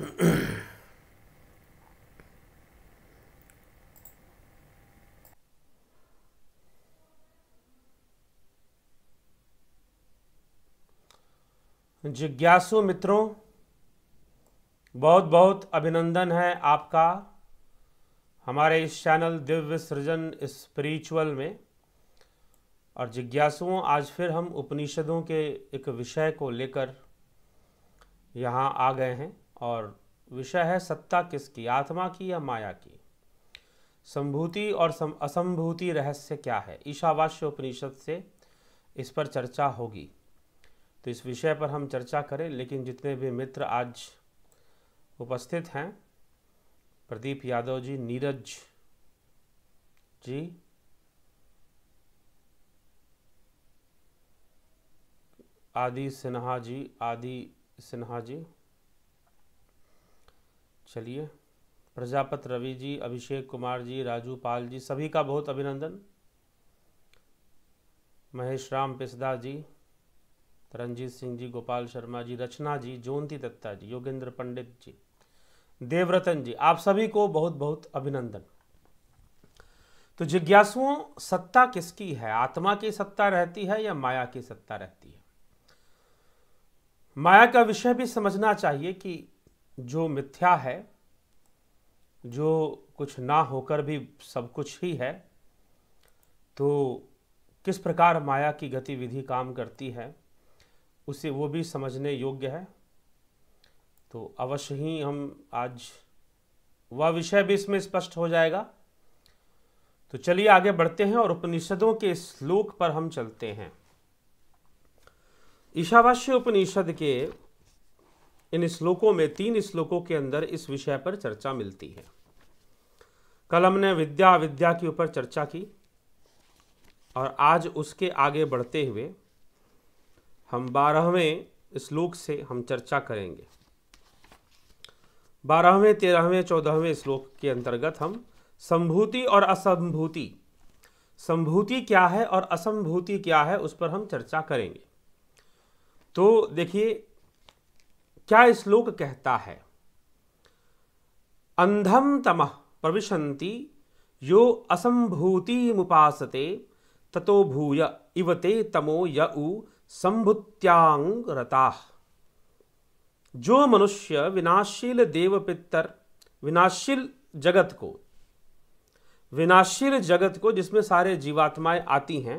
जिज्ञासु मित्रों बहुत बहुत अभिनंदन है आपका हमारे इस चैनल दिव्य सृजन स्पिरिचुअल में और जिज्ञासुओं आज फिर हम उपनिषदों के एक विषय को लेकर यहाँ आ गए हैं और विषय है सत्ता किसकी आत्मा की या माया की संभूति और सम, असंभूति रहस्य क्या है ईशावास्य उपनिषद से इस पर चर्चा होगी तो इस विषय पर हम चर्चा करें लेकिन जितने भी मित्र आज उपस्थित हैं प्रदीप यादव जी नीरज जी आदि सिन्हा जी आदि सिन्हा जी चलिए प्रजापत रवि जी अभिषेक कुमार जी राजू पाल जी सभी का बहुत अभिनंदन महेश राम पिसदा जी रंजीत सिंह जी गोपाल शर्मा जी रचना जी ज्योति दत्ता जी योगेंद्र पंडित जी देवरतन जी आप सभी को बहुत बहुत अभिनंदन तो जिज्ञासुओं सत्ता किसकी है आत्मा की सत्ता रहती है या माया की सत्ता रहती है माया का विषय भी समझना चाहिए कि जो मिथ्या है जो कुछ ना होकर भी सब कुछ ही है तो किस प्रकार माया की गतिविधि काम करती है उसे वो भी समझने योग्य है तो अवश्य ही हम आज वह विषय भी इसमें स्पष्ट हो जाएगा तो चलिए आगे बढ़ते हैं और उपनिषदों के श्लोक पर हम चलते हैं ईशावास्य उपनिषद के इन श्लोकों में तीन श्लोकों के अंदर इस विषय पर चर्चा मिलती है कल हमने विद्या विद्या के ऊपर चर्चा की और आज उसके आगे बढ़ते हुए हम बारहवें श्लोक से हम चर्चा करेंगे बारहवें तेरहवें चौदहवें श्लोक के अंतर्गत हम संभूति और असंभूति संभूति क्या है और असंभूति क्या है उस पर हम चर्चा करेंगे तो देखिए क्या श्लोक कहता है अंधम तम प्रविशन्ति यो असंभूति मुपासते ततो भूय इवते तमो य उ रता जो मनुष्य विनाशील देव पितर विनाशील जगत को विनाशील जगत को जिसमें सारे जीवात्माएं आती हैं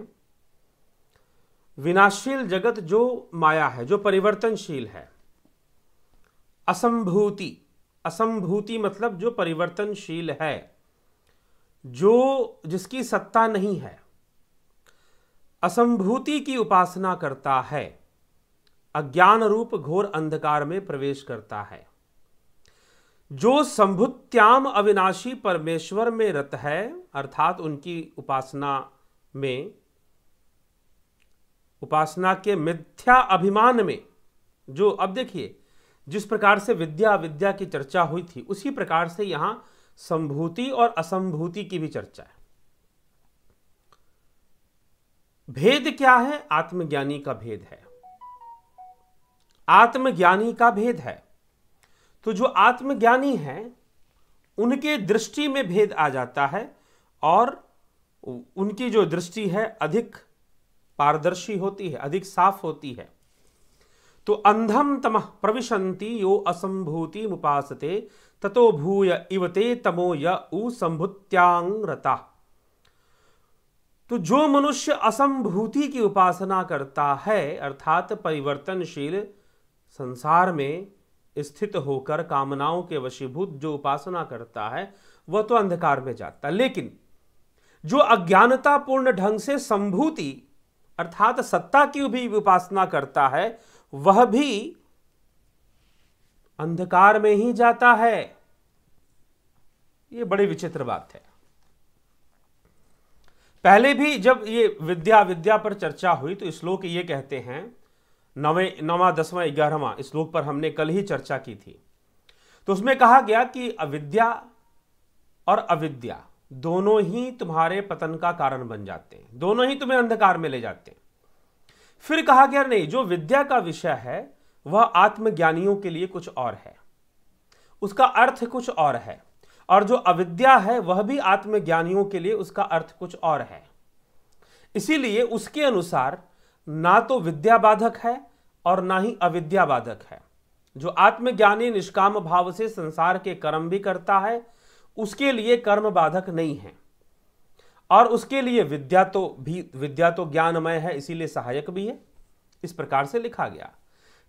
विनाशील जगत जो माया है जो परिवर्तनशील है असंभूति असंभूति मतलब जो परिवर्तनशील है जो जिसकी सत्ता नहीं है असंभूति की उपासना करता है अज्ञान रूप घोर अंधकार में प्रवेश करता है जो संभुत्याम अविनाशी परमेश्वर में रत है अर्थात उनकी उपासना में उपासना के मिथ्या अभिमान में जो अब देखिए जिस प्रकार से विद्या विद्या की चर्चा हुई थी उसी प्रकार से यहां संभूति और असंभूति की भी चर्चा है भेद क्या है आत्मज्ञानी का भेद है आत्मज्ञानी का भेद है तो जो आत्मज्ञानी है उनके दृष्टि में भेद आ जाता है और उनकी जो दृष्टि है अधिक पारदर्शी होती है अधिक साफ होती है तो अंधम तम प्रविशंति यो असंभूति मुपासते ततो भूय इवते तमो य उ तो जो मनुष्य असंभूति की उपासना करता है अर्थात परिवर्तनशील संसार में स्थित होकर कामनाओं के वशीभूत जो उपासना करता है वह तो अंधकार में जाता है लेकिन जो अज्ञानतापूर्ण ढंग से संभूति अर्थात सत्ता की भी उपासना करता है वह भी अंधकार में ही जाता है ये बड़ी विचित्र बात है पहले भी जब ये विद्या विद्या पर चर्चा हुई तो श्लोक ये कहते हैं नवे नवा दसवां ग्यारहवा श्लोक पर हमने कल ही चर्चा की थी तो उसमें कहा गया कि अविद्या और अविद्या दोनों ही तुम्हारे पतन का कारण बन जाते हैं दोनों ही तुम्हें अंधकार में ले जाते हैं फिर कहा गया नहीं जो विद्या का विषय है वह आत्मज्ञानियों के लिए कुछ और है उसका अर्थ कुछ और है और जो अविद्या है वह भी आत्मज्ञानियों के लिए उसका अर्थ कुछ और है इसीलिए उसके अनुसार ना तो विद्या बाधक है और ना ही अविद्या बाधक है जो आत्मज्ञानी निष्काम भाव से संसार के कर्म भी करता है उसके लिए कर्म बाधक नहीं है और उसके लिए विद्या तो भी विद्या तो ज्ञानमय है इसीलिए सहायक भी है इस प्रकार से लिखा गया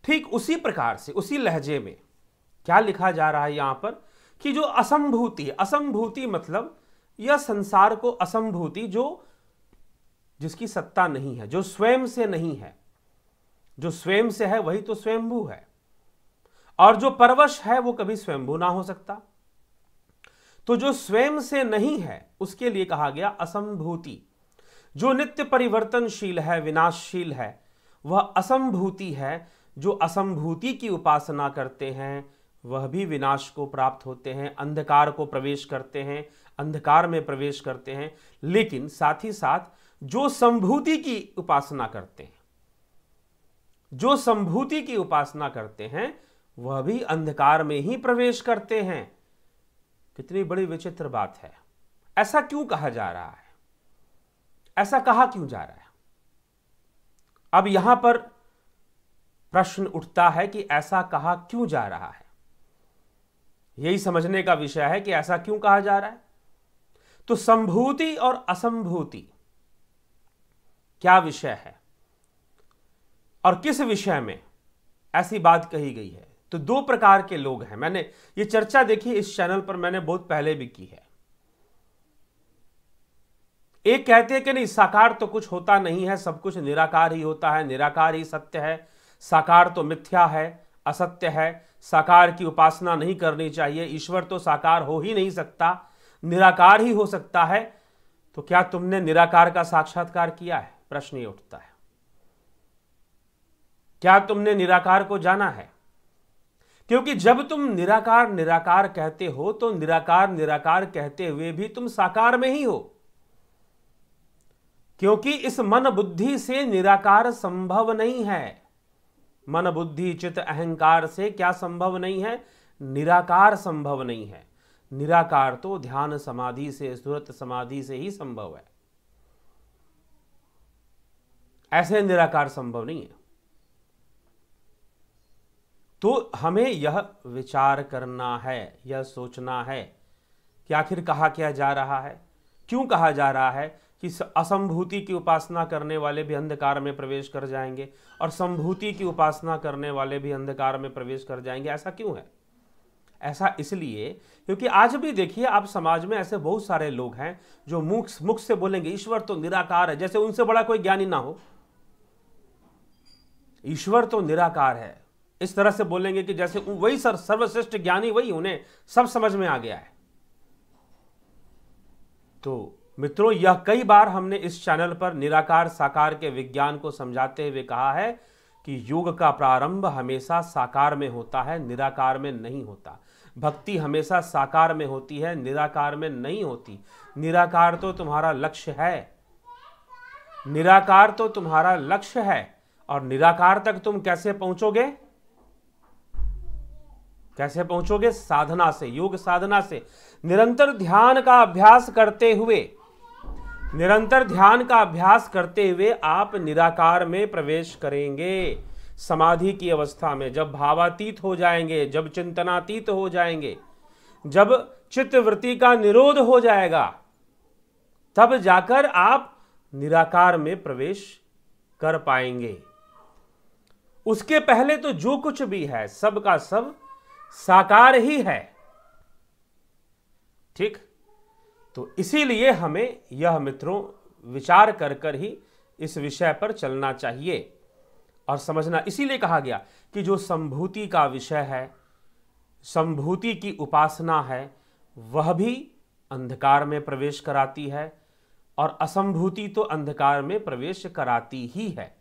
ठीक उसी प्रकार से उसी लहजे में क्या लिखा जा रहा है यहां पर कि जो असंभूति असंभूति मतलब यह संसार को असंभूति जो जिसकी सत्ता नहीं है जो स्वयं से नहीं है जो स्वयं से है वही तो स्वयंभू है और जो परवश है वो कभी स्वयंभू ना हो सकता तो जो स्वयं से नहीं है उसके लिए कहा गया असंभूति जो नित्य परिवर्तनशील है विनाशशील है वह असंभूति है जो असंभूति की उपासना करते हैं वह भी विनाश को प्राप्त होते हैं अंधकार को प्रवेश करते हैं अंधकार में प्रवेश करते हैं लेकिन साथ ही साथ जो संभूति की उपासना करते हैं जो संभूति की उपासना करते हैं वह भी अंधकार में ही प्रवेश करते हैं कितनी बड़ी विचित्र बात है ऐसा क्यों कहा जा रहा है ऐसा कहा क्यों जा रहा है अब यहां पर प्रश्न उठता है कि ऐसा कहा क्यों जा रहा है यही समझने का विषय है कि ऐसा क्यों कहा जा रहा है तो संभूति और असंभूति क्या विषय है और किस विषय में ऐसी बात कही गई है तो दो प्रकार के लोग हैं मैंने ये चर्चा देखी इस चैनल पर मैंने बहुत पहले भी की है एक कहते हैं कि नहीं साकार तो कुछ होता नहीं है सब कुछ निराकार ही होता है निराकार ही सत्य है साकार तो मिथ्या है असत्य है साकार की उपासना नहीं करनी चाहिए ईश्वर तो साकार हो ही नहीं सकता निराकार ही हो सकता है तो क्या तुमने निराकार का साक्षात्कार किया है प्रश्न ये उठता है क्या तुमने निराकार को जाना है क्योंकि जब तुम निराकार निराकार कहते हो तो निराकार निराकार कहते हुए भी तुम साकार में ही हो क्योंकि इस मन बुद्धि से निराकार संभव नहीं है मन बुद्धि चित अहंकार से क्या संभव नहीं है निराकार संभव नहीं है निराकार तो ध्यान समाधि से सुरत समाधि से ही संभव है ऐसे निराकार संभव नहीं है तो हमें यह विचार करना है यह सोचना है कि आखिर कहा क्या जा रहा है क्यों कहा जा रहा है कि असंभूति की उपासना करने वाले भी अंधकार में प्रवेश कर जाएंगे और संभूति की उपासना करने वाले भी अंधकार में प्रवेश कर जाएंगे ऐसा क्यों है ऐसा इसलिए क्योंकि आज भी देखिए आप समाज में ऐसे बहुत सारे लोग हैं जो मुख मुख से बोलेंगे ईश्वर तो निराकार है जैसे उनसे बड़ा कोई ज्ञानी ना हो ईश्वर तो निराकार है इस तरह से बोलेंगे कि जैसे वही सर सर्वश्रेष्ठ ज्ञानी वही उन्हें सब समझ में आ गया है तो मित्रों यह कई बार हमने इस चैनल पर निराकार साकार के विज्ञान को समझाते हुए कहा है कि योग का प्रारंभ हमेशा साकार में होता है निराकार में नहीं होता भक्ति हमेशा साकार में होती है निराकार में नहीं होती निराकार तो तुम्हारा लक्ष्य है निराकार तो तुम्हारा लक्ष्य है और निराकार तक तुम कैसे पहुंचोगे कैसे पहुंचोगे साधना से योग साधना से निरंतर ध्यान का अभ्यास करते हुए निरंतर ध्यान का अभ्यास करते हुए आप निराकार में प्रवेश करेंगे समाधि की अवस्था में जब भावातीत हो जाएंगे जब चिंतनातीत हो जाएंगे जब चित्तवृत्ति का निरोध हो जाएगा तब जाकर आप निराकार में प्रवेश कर पाएंगे उसके पहले तो जो कुछ भी है सब का सब साकार ही है ठीक तो इसीलिए हमें यह मित्रों विचार कर कर ही इस विषय पर चलना चाहिए और समझना इसीलिए कहा गया कि जो संभूति का विषय है संभूति की उपासना है वह भी अंधकार में प्रवेश कराती है और असंभूति तो अंधकार में प्रवेश कराती ही है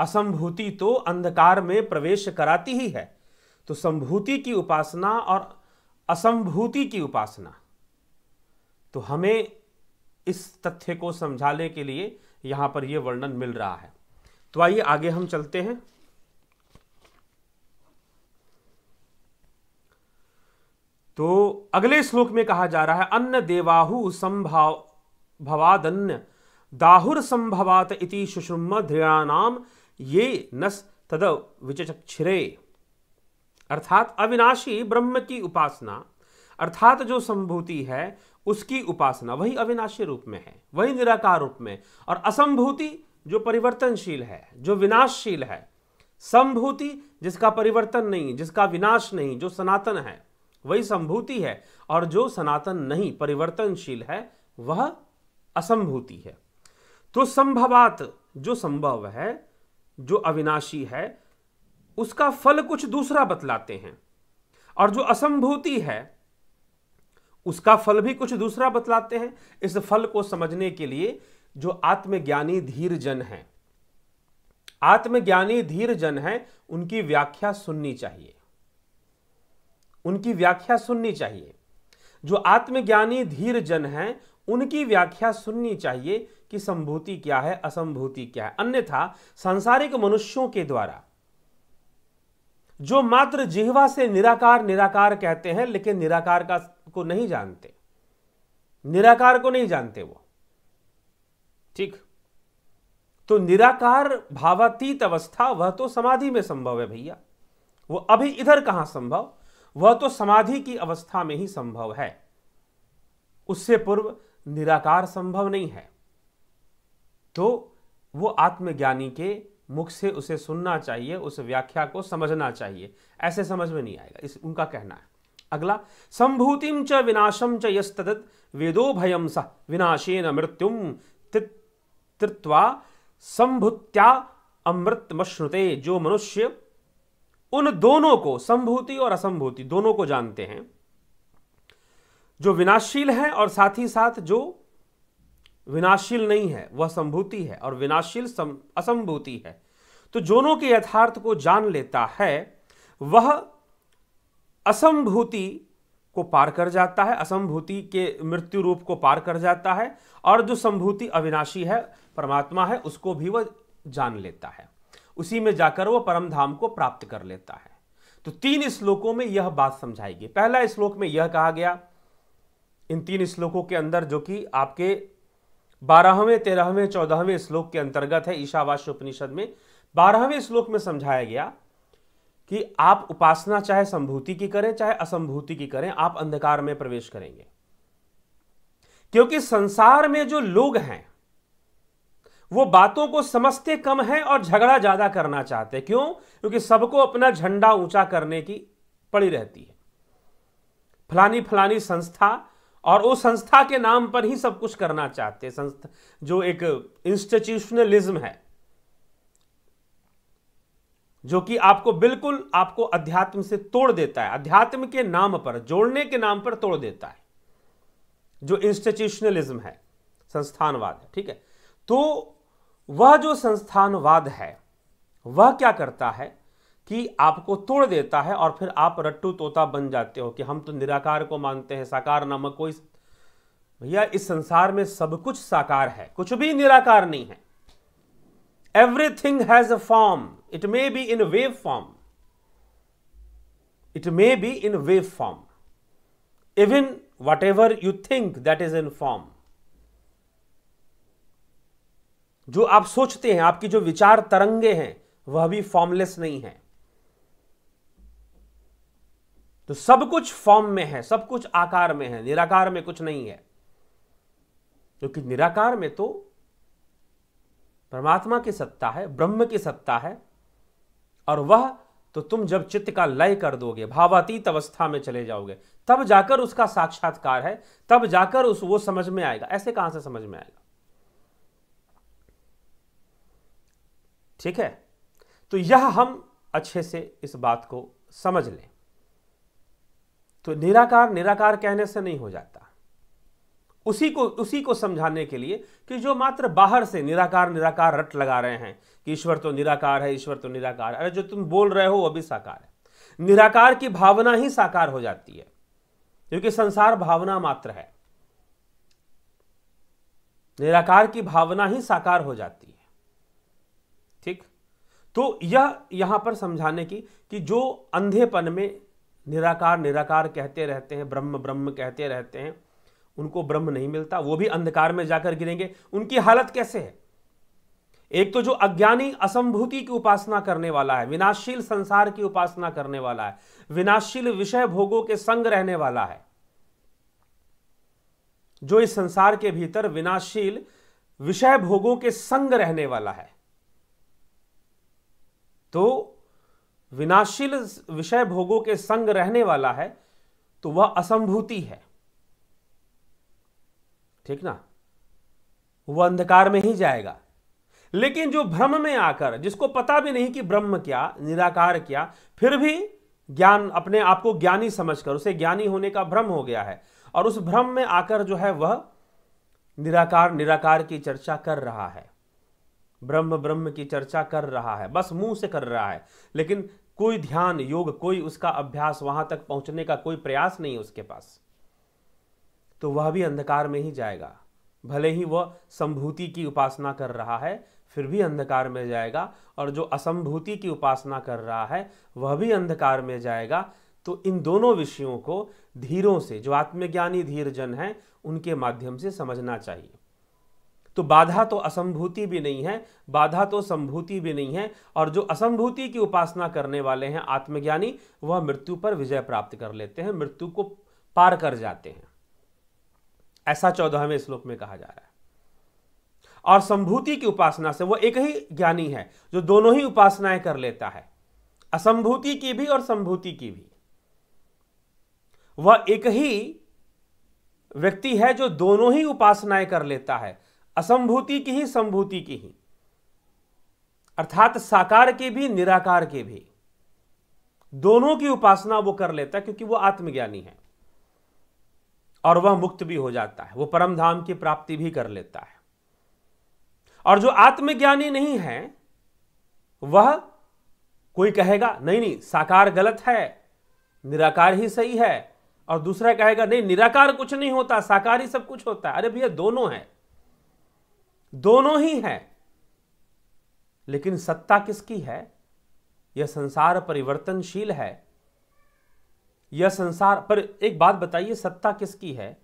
असंभूति तो अंधकार में प्रवेश कराती ही है तो संभूति की उपासना और असंभूति की उपासना तो हमें इस तथ्य को समझाने के लिए यहां पर यह वर्णन मिल रहा है तो आइए आगे हम चलते हैं तो अगले श्लोक में कहा जा रहा है अन्न देवाहु संभाव भवादन्य दाहुर संभवात इति सुषुम्म नाम ये नस तद विचक्षरे अर्थात अविनाशी ब्रह्म की उपासना अर्थात जो संभूति है उसकी उपासना वही अविनाशी रूप में है वही निराकार रूप में और असंभूति जो परिवर्तनशील है जो विनाशशील है संभूति जिसका परिवर्तन नहीं जिसका विनाश नहीं जो सनातन है वही संभूति है और जो सनातन नहीं परिवर्तनशील है वह असंभूति है तो संभवात जो संभव है जो अविनाशी है उसका फल कुछ दूसरा बतलाते हैं और जो असंभूति है उसका फल भी कुछ दूसरा बतलाते हैं इस फल को समझने के लिए जो आत्मज्ञानी धीर जन है आत्मज्ञानी धीर जन है उनकी व्याख्या सुननी चाहिए उनकी व्याख्या सुननी चाहिए जो आत्मज्ञानी धीर जन है उनकी व्याख्या सुननी चाहिए कि संभूति क्या है असंभूति क्या है अन्यथा सांसारिक मनुष्यों के द्वारा जो मात्र जिहवा से निराकार निराकार कहते हैं लेकिन निराकार का को नहीं जानते निराकार को नहीं जानते वो ठीक तो निराकार भावातीत अवस्था वह तो समाधि में संभव है भैया वो अभी इधर कहां संभव वह तो समाधि की अवस्था में ही संभव है उससे पूर्व निराकार संभव नहीं है तो वो आत्मज्ञानी के मुख से उसे सुनना चाहिए उस व्याख्या को समझना चाहिए ऐसे समझ में नहीं आएगा इस उनका कहना है अगला संभूतिम च विनाशम च यस्तत वेदो भयम सह विनाशेन मृत्युम तृत्वा संभूत्या अमृत मश्रुते जो मनुष्य उन दोनों को संभूति और असंभूति दोनों को जानते हैं जो विनाशशील हैं और साथ ही साथ जो विनाशील नहीं है वह संभूति है और विनाशील असंभूति है तो जोनों के यथार्थ को जान लेता है वह असंभूति को पार कर जाता है असंभूति के मृत्यु रूप को पार कर जाता है और जो संभूति अविनाशी है परमात्मा है उसको भी वह जान लेता है उसी में जाकर वह परम धाम को प्राप्त कर लेता है तो तीन श्लोकों में यह बात समझाएगी पहला श्लोक में यह कहा गया इन तीन श्लोकों के अंदर जो कि आपके बारहवें तेरहवें चौदहवें श्लोक के अंतर्गत है ईशावास्य उपनिषद में बारहवें श्लोक में समझाया गया कि आप उपासना चाहे संभूति की करें चाहे असंभूति की करें आप अंधकार में प्रवेश करेंगे क्योंकि संसार में जो लोग हैं वो बातों को समझते कम हैं और झगड़ा ज्यादा करना चाहते क्यों क्योंकि सबको अपना झंडा ऊंचा करने की पड़ी रहती है फलानी फलानी संस्था और वो संस्था के नाम पर ही सब कुछ करना चाहते हैं संस्था जो एक इंस्टीट्यूशनलिज्म है जो कि आपको बिल्कुल आपको अध्यात्म से तोड़ देता है अध्यात्म के नाम पर जोड़ने के नाम पर तोड़ देता है जो इंस्टीट्यूशनलिज्म है संस्थानवाद है ठीक है तो वह जो संस्थानवाद है वह क्या करता है कि आपको तोड़ देता है और फिर आप रट्टू तोता बन जाते हो कि हम तो निराकार को मानते हैं साकार नामक कोई भैया इस संसार में सब कुछ साकार है कुछ भी निराकार नहीं है everything has a form it may be in wave form it may be in wave form form whatever you think that is in form जो आप सोचते हैं आपकी जो विचार तरंगे हैं वह भी फॉर्मलेस नहीं है तो सब कुछ फॉर्म में है सब कुछ आकार में है निराकार में कुछ नहीं है क्योंकि तो निराकार में तो परमात्मा की सत्ता है ब्रह्म की सत्ता है और वह तो तुम जब चित्त का लय कर दोगे भावातीत अवस्था में चले जाओगे तब जाकर उसका साक्षात्कार है तब जाकर उस वो समझ में आएगा ऐसे कहां से समझ में आएगा ठीक है तो यह हम अच्छे से इस बात को समझ लें तो निराकार निराकार कहने से नहीं हो जाता उसी को उसी को समझाने के लिए कि जो मात्र बाहर से निराकार निराकार रट लगा रहे हैं कि ईश्वर तो निराकार है ईश्वर तो निराकार अरे जो तुम बोल रहे हो वह भी साकार है निराकार की भावना ही साकार हो जाती है क्योंकि संसार भावना मात्र है निराकार की भावना ही साकार हो जाती है ठीक तो यह यहां पर समझाने की कि जो अंधेपन में निराकार निराकार कहते रहते हैं ब्रह्म ब्रह्म कहते रहते हैं उनको ब्रह्म नहीं मिलता वो भी अंधकार में जाकर गिरेंगे उनकी हालत कैसे है एक तो जो अज्ञानी असंभूति की उपासना करने वाला है विनाशशील संसार की उपासना करने वाला है विनाशशील विषय भोगों के संग रहने वाला है जो इस संसार के भीतर विनाशशील विषय भोगों के संग रहने वाला है तो विनाशील विषय भोगों के संग रहने वाला है तो वह असंभूति है ठीक ना वह अंधकार में ही जाएगा लेकिन जो भ्रम में आकर जिसको पता भी नहीं कि ब्रह्म क्या निराकार क्या फिर भी ज्ञान अपने आप को ज्ञानी समझकर उसे ज्ञानी होने का भ्रम हो गया है और उस भ्रम में आकर जो है वह निराकार निराकार की चर्चा कर रहा है ब्रह्म ब्रह्म की चर्चा कर रहा है बस मुंह से कर रहा है लेकिन कोई ध्यान योग कोई उसका अभ्यास वहां तक पहुंचने का कोई प्रयास नहीं उसके पास तो वह भी अंधकार में ही जाएगा भले ही वह संभूति की उपासना कर रहा है फिर भी अंधकार में जाएगा और जो असंभूति की उपासना कर रहा है वह भी अंधकार में जाएगा तो इन दोनों विषयों को धीरों से जो आत्मज्ञानी धीर जन हैं उनके माध्यम से समझना चाहिए तो बाधा तो असंभूति भी नहीं है बाधा तो संभूति भी नहीं है और जो असंभूति की उपासना करने वाले हैं आत्मज्ञानी वह मृत्यु पर विजय प्राप्त कर लेते हैं मृत्यु को पार कर जाते हैं ऐसा चौदहवें श्लोक में कहा जा रहा है और संभूति की उपासना से वह एक ही ज्ञानी है जो दोनों ही उपासनाएं कर लेता है असंभूति की भी और संभूति की भी वह एक ही व्यक्ति है जो दोनों ही उपासनाएं कर लेता है असंभूति की ही संभूति की ही अर्थात साकार के भी निराकार के भी दोनों की उपासना वो कर लेता है क्योंकि वो आत्मज्ञानी है और वह मुक्त भी हो जाता है वो परम धाम की प्राप्ति भी कर लेता है और जो आत्मज्ञानी नहीं है वह कोई कहेगा नहीं नहीं साकार गलत है निराकार ही सही है और दूसरा कहेगा नहीं निराकार कुछ नहीं होता साकार ही सब कुछ होता है अरे भैया दोनों है दोनों ही हैं लेकिन सत्ता किसकी है यह संसार परिवर्तनशील है यह संसार पर एक बात बताइए सत्ता किसकी है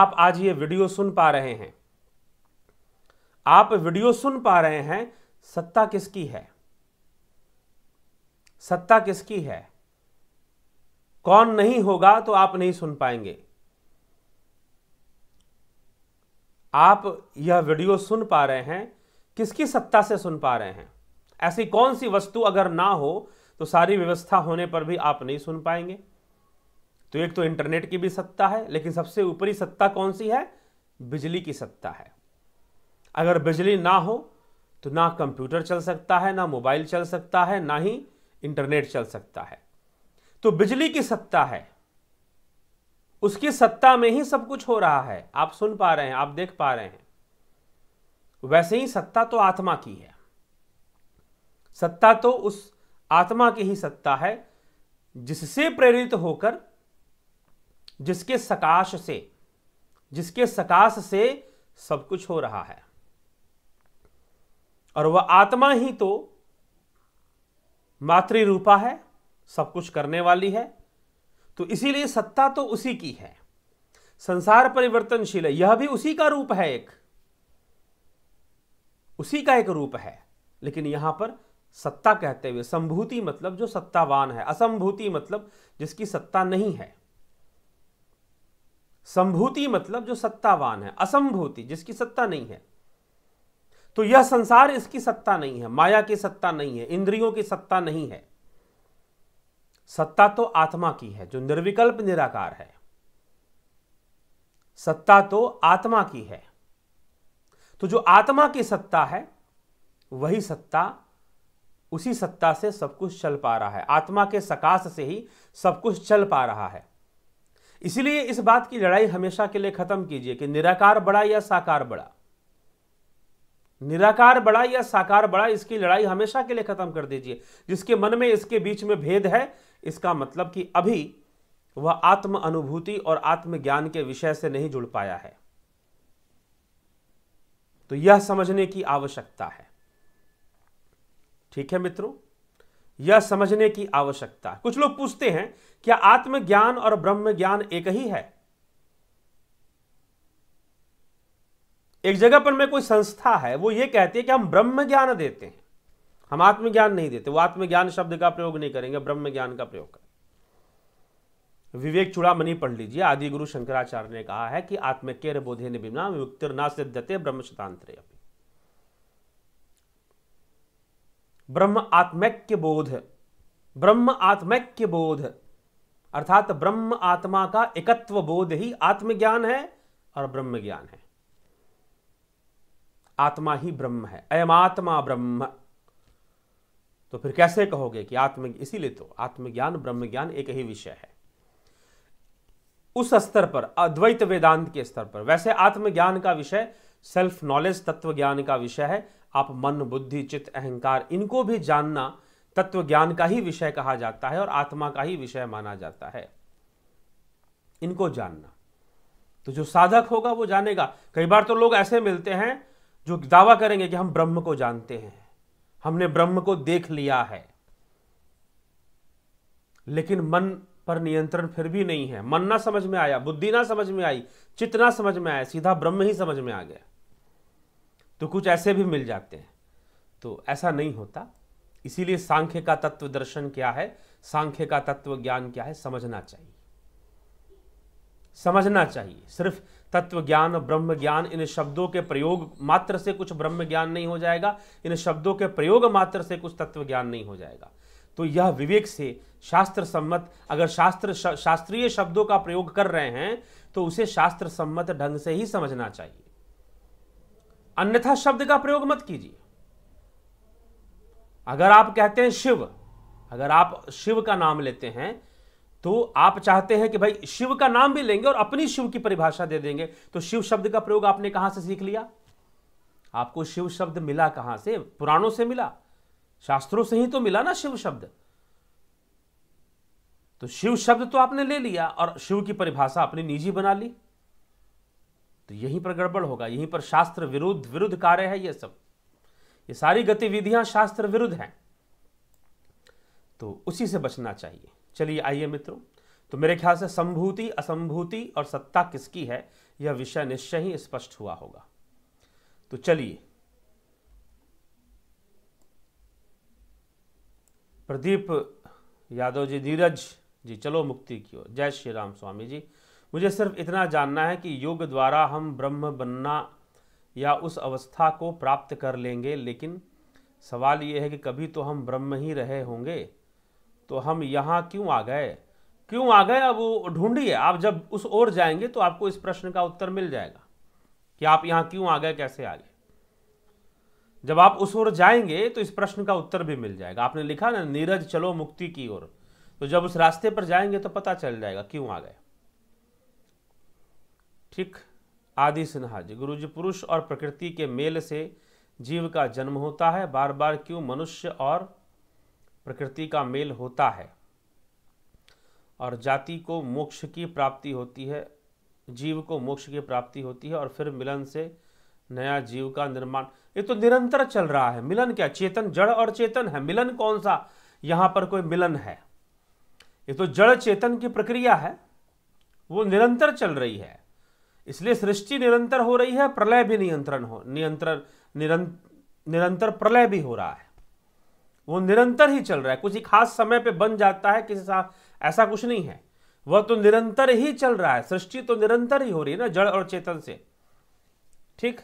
आप आज ये वीडियो सुन पा रहे हैं आप वीडियो सुन पा रहे हैं सत्ता किसकी है सत्ता किसकी है कौन नहीं होगा तो आप नहीं सुन पाएंगे आप यह वीडियो सुन पा रहे हैं किसकी सत्ता से सुन पा रहे हैं ऐसी कौन सी वस्तु अगर ना हो तो सारी व्यवस्था होने पर भी आप नहीं सुन पाएंगे तो एक तो इंटरनेट की भी सत्ता है लेकिन सबसे ऊपरी सत्ता कौन सी है बिजली की सत्ता है अगर बिजली ना हो तो ना कंप्यूटर चल सकता है ना मोबाइल चल सकता है ना ही इंटरनेट चल सकता है तो बिजली की सत्ता है उसकी सत्ता में ही सब कुछ हो रहा है आप सुन पा रहे हैं आप देख पा रहे हैं वैसे ही सत्ता तो आत्मा की है सत्ता तो उस आत्मा की ही सत्ता है जिससे प्रेरित होकर जिसके सकाश से जिसके सकाश से सब कुछ हो रहा है और वह आत्मा ही तो मातृ रूपा है सब कुछ करने वाली है तो इसीलिए सत्ता तो उसी की है संसार परिवर्तनशील है यह भी उसी का रूप है एक उसी का एक रूप है लेकिन यहां पर सत्ता कहते हुए संभूति मतलब जो सत्तावान है असंभूति मतलब जिसकी सत्ता नहीं है संभूति मतलब जो सत्तावान है असंभूति जिसकी सत्ता नहीं है तो यह संसार इसकी सत्ता नहीं है माया की सत्ता नहीं है इंद्रियों की सत्ता नहीं है सत्ता तो आत्मा की है जो निर्विकल्प निराकार है सत्ता तो आत्मा की है तो जो आत्मा की सत्ता है वही सत्ता उसी सत्ता से सब कुछ चल पा रहा है आत्मा के सकाश से ही सब कुछ चल पा रहा है इसलिए इस बात की लड़ाई हमेशा के लिए खत्म कीजिए कि निराकार बड़ा या साकार बड़ा निराकार बड़ा या साकार बड़ा इसकी लड़ाई हमेशा के लिए खत्म कर दीजिए जिसके मन में इसके बीच में भेद है इसका मतलब कि अभी वह आत्म अनुभूति और आत्मज्ञान के विषय से नहीं जुड़ पाया है तो यह समझने की आवश्यकता है ठीक है मित्रों यह समझने की आवश्यकता है कुछ लोग पूछते हैं क्या आत्मज्ञान और ब्रह्म ज्ञान एक ही है एक जगह पर मैं कोई संस्था है वो ये कहती है कि हम ब्रह्म ज्ञान देते हैं हम आत्मज्ञान नहीं देते वो आत्मज्ञान शब्द का प्रयोग नहीं करेंगे ब्रह्म ज्ञान का प्रयोग करें विवेक मनी पढ़ लीजिए आदि गुरु शंकराचार्य ने कहा है कि आत्मकेर बोधे ने बिना विमुक्तिर्ना सिद्धते ब्रह्म शतांतरे अपनी ब्रह्म आत्मैक्य बोध ब्रह्म आत्मैक्य बोध अर्थात ब्रह्म आत्मा का एकत्व बोध ही आत्मज्ञान है और ब्रह्म ज्ञान है आत्मा ही ब्रह्म है अयमात्मा ब्रह्म तो फिर कैसे कहोगे कि आत्म इसीलिए तो आत्मज्ञान ब्रह्म ज्ञान एक ही विषय है उस स्तर पर अद्वैत वेदांत के स्तर पर वैसे आत्मज्ञान का विषय सेल्फ नॉलेज तत्व ज्ञान का विषय है आप मन बुद्धि चित्त अहंकार इनको भी जानना तत्व ज्ञान का ही विषय कहा जाता है और आत्मा का ही विषय माना जाता है इनको जानना तो जो साधक होगा वो जानेगा कई बार तो लोग ऐसे मिलते हैं जो दावा करेंगे कि हम ब्रह्म को जानते हैं हमने ब्रह्म को देख लिया है लेकिन मन पर नियंत्रण फिर भी नहीं है मन ना समझ में आया बुद्धि ना समझ में आई चित्त ना समझ में आया सीधा ब्रह्म ही समझ में आ गया तो कुछ ऐसे भी मिल जाते हैं तो ऐसा नहीं होता इसीलिए सांख्य का तत्व दर्शन क्या है सांख्य का तत्व ज्ञान क्या है समझना चाहिए समझना चाहिए सिर्फ तत्व ज्ञान ब्रह्म ज्ञान इन शब्दों के प्रयोग मात्र से कुछ ब्रह्म ज्ञान नहीं हो जाएगा इन शब्दों के प्रयोग मात्र से कुछ तत्व ज्ञान नहीं हो जाएगा तो यह विवेक से शास्त्र सम्मत अगर शास्त्र शास्त्रीय शब्दों का प्रयोग कर रहे हैं तो उसे शास्त्र सम्मत ढंग से ही समझना चाहिए अन्यथा शब्द का प्रयोग मत कीजिए अगर आप कहते हैं शिव अगर आप शिव का नाम लेते हैं तो आप चाहते हैं कि भाई शिव का नाम भी लेंगे और अपनी शिव की परिभाषा दे देंगे तो शिव शब्द का प्रयोग आपने कहां से सीख लिया आपको शिव शब्द मिला कहां से पुराणों से मिला शास्त्रों से ही तो मिला ना शिव शब्द तो शिव शब्द तो आपने ले लिया और शिव की परिभाषा अपनी निजी बना ली तो यहीं पर गड़बड़ होगा यहीं पर शास्त्र विरुद्ध विरुद्ध कार्य है यह सब ये सारी गतिविधियां शास्त्र विरुद्ध हैं तो उसी से बचना चाहिए चलिए आइए मित्रों तो मेरे ख्याल से संभूति असंभूति और सत्ता किसकी है यह विषय निश्चय ही स्पष्ट हुआ होगा तो चलिए प्रदीप यादव जी नीरज जी चलो मुक्ति की ओर जय श्री राम स्वामी जी मुझे सिर्फ इतना जानना है कि योग द्वारा हम ब्रह्म बनना या उस अवस्था को प्राप्त कर लेंगे लेकिन सवाल ये है कि कभी तो हम ब्रह्म ही रहे होंगे तो हम यहाँ क्यों आ गए क्यों आ गए अब ढूंढिए आप जब उस ओर जाएंगे तो आपको इस प्रश्न का उत्तर मिल जाएगा कि आप यहाँ क्यों आ गए कैसे आ गए जब आप उस ओर जाएंगे तो इस प्रश्न का उत्तर भी मिल जाएगा आपने लिखा ना नीरज चलो मुक्ति की ओर तो जब उस रास्ते पर जाएंगे तो पता चल जाएगा क्यों आ गए ठीक आदि सिन्हा जी गुरु जी पुरुष और प्रकृति के मेल से जीव का जन्म होता है बार बार क्यों मनुष्य और प्रकृति का मेल होता है और जाति को मोक्ष की प्राप्ति होती है जीव को मोक्ष की प्राप्ति होती है और फिर मिलन से नया जीव का निर्माण ये तो निरंतर चल रहा है मिलन क्या चेतन जड़ और चेतन है मिलन कौन सा यहां पर कोई मिलन है ये तो जड़ चेतन की प्रक्रिया है वो निरंतर चल रही है इसलिए सृष्टि निरंतर हो रही है प्रलय भी नियंत्रण हो नियंत्रण निरंतर प्रलय भी हो रहा है वो निरंतर ही चल रहा है कुछ ही खास समय पे बन जाता है किसी साथ ऐसा कुछ नहीं है वह तो निरंतर ही चल रहा है सृष्टि तो निरंतर ही हो रही है ना जड़ और चेतन से ठीक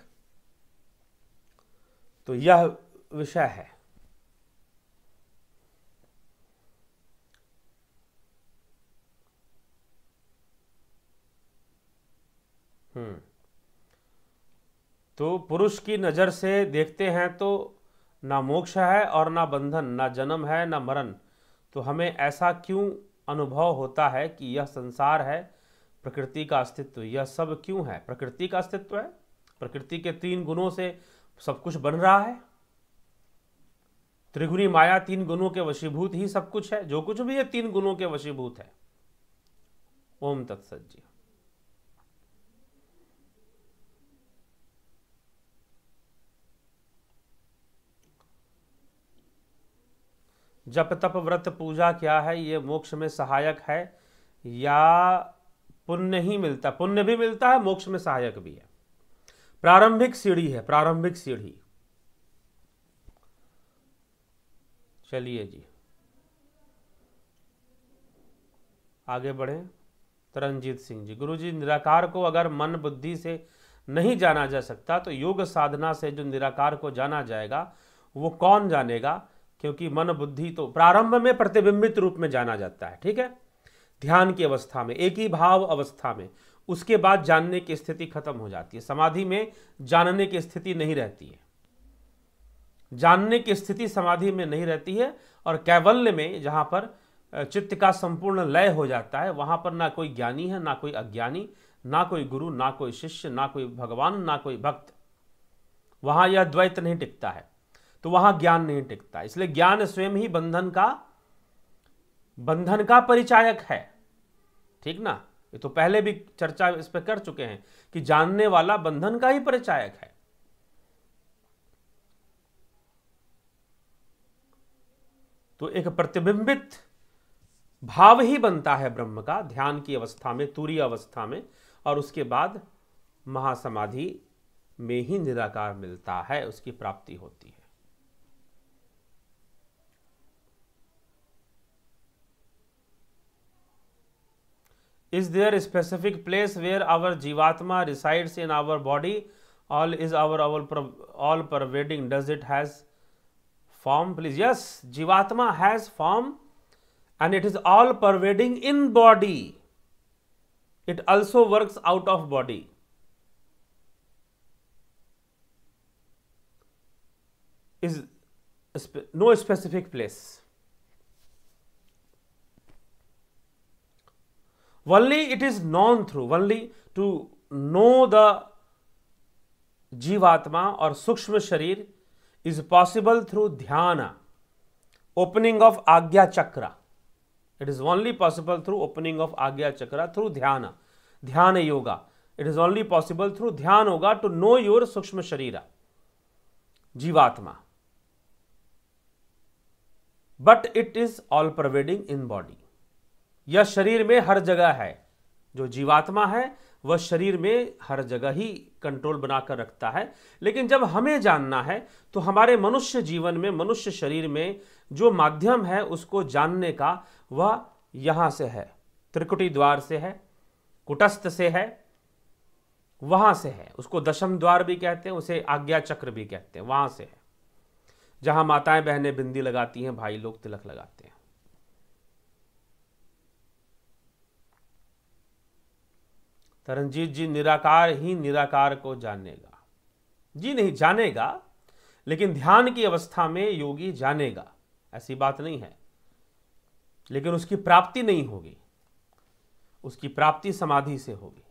तो यह विषय है हम्म तो पुरुष की नज़र से देखते हैं तो ना मोक्ष है और ना बंधन ना जन्म है ना मरण तो हमें ऐसा क्यों अनुभव होता है कि यह संसार है प्रकृति का अस्तित्व यह सब क्यों है प्रकृति का अस्तित्व है प्रकृति के तीन गुणों से सब कुछ बन रहा है त्रिगुणी माया तीन गुणों के वशीभूत ही सब कुछ है जो कुछ भी है तीन गुणों के वशीभूत है ओम तत्सत जी जप तप व्रत पूजा क्या है ये मोक्ष में सहायक है या पुण्य ही मिलता पुण्य भी मिलता है मोक्ष में सहायक भी है प्रारंभिक सीढ़ी है प्रारंभिक सीढ़ी चलिए जी आगे बढ़े तरनजीत सिंह जी गुरुजी निराकार को अगर मन बुद्धि से नहीं जाना जा सकता तो योग साधना से जो निराकार को जाना जाएगा वो कौन जानेगा क्योंकि मन बुद्धि तो प्रारंभ में प्रतिबिंबित रूप में जाना जाता है ठीक है ध्यान की अवस्था में एक ही भाव अवस्था में उसके बाद जानने की स्थिति खत्म हो जाती है समाधि में जानने की स्थिति नहीं रहती है जानने की स्थिति समाधि में नहीं रहती है और कैवल्य में जहां पर चित्त का संपूर्ण लय हो जाता है वहां पर ना कोई ज्ञानी है ना कोई अज्ञानी ना कोई गुरु ना कोई शिष्य ना कोई भगवान ना कोई भक्त वहां यह द्वैत नहीं टिकता है तो वहां ज्ञान नहीं टिकता इसलिए ज्ञान स्वयं ही बंधन का बंधन का परिचायक है ठीक ना ये तो पहले भी चर्चा इस पर कर चुके हैं कि जानने वाला बंधन का ही परिचायक है तो एक प्रतिबिंबित भाव ही बनता है ब्रह्म का ध्यान की अवस्था में तूरी अवस्था में और उसके बाद महासमाधि में ही निराकार मिलता है उसकी प्राप्ति होती है Is there a specific place where our Jivatma resides in our body? All is our all, all pervading. Does it has form? Please. Yes, Jivatma has form and it is all pervading in body. It also works out of body. Is no specific place. only it is known through only to know the jivatma or sukshma sharir is possible through dhyana opening of agya chakra it is only possible through opening of agya chakra through dhyana dhyana yoga it is only possible through dhyana yoga to know your sukshma sharira jivatma but it is all pervading in body यह शरीर में हर जगह है जो जीवात्मा है वह शरीर में हर जगह ही कंट्रोल बनाकर रखता है लेकिन जब हमें जानना है तो हमारे मनुष्य जीवन में मनुष्य शरीर में जो माध्यम है उसको जानने का वह यहाँ से है त्रिकुटी द्वार से है कुटस्थ से है वहाँ से है उसको दशम द्वार भी कहते हैं उसे आज्ञा चक्र भी कहते हैं वहाँ से है जहाँ माताएं बहनें बिंदी लगाती हैं भाई लोग तिलक लगाते हैं तरनजीत जी निराकार ही निराकार को जानेगा जी नहीं जानेगा लेकिन ध्यान की अवस्था में योगी जानेगा ऐसी बात नहीं है लेकिन उसकी प्राप्ति नहीं होगी उसकी प्राप्ति समाधि से होगी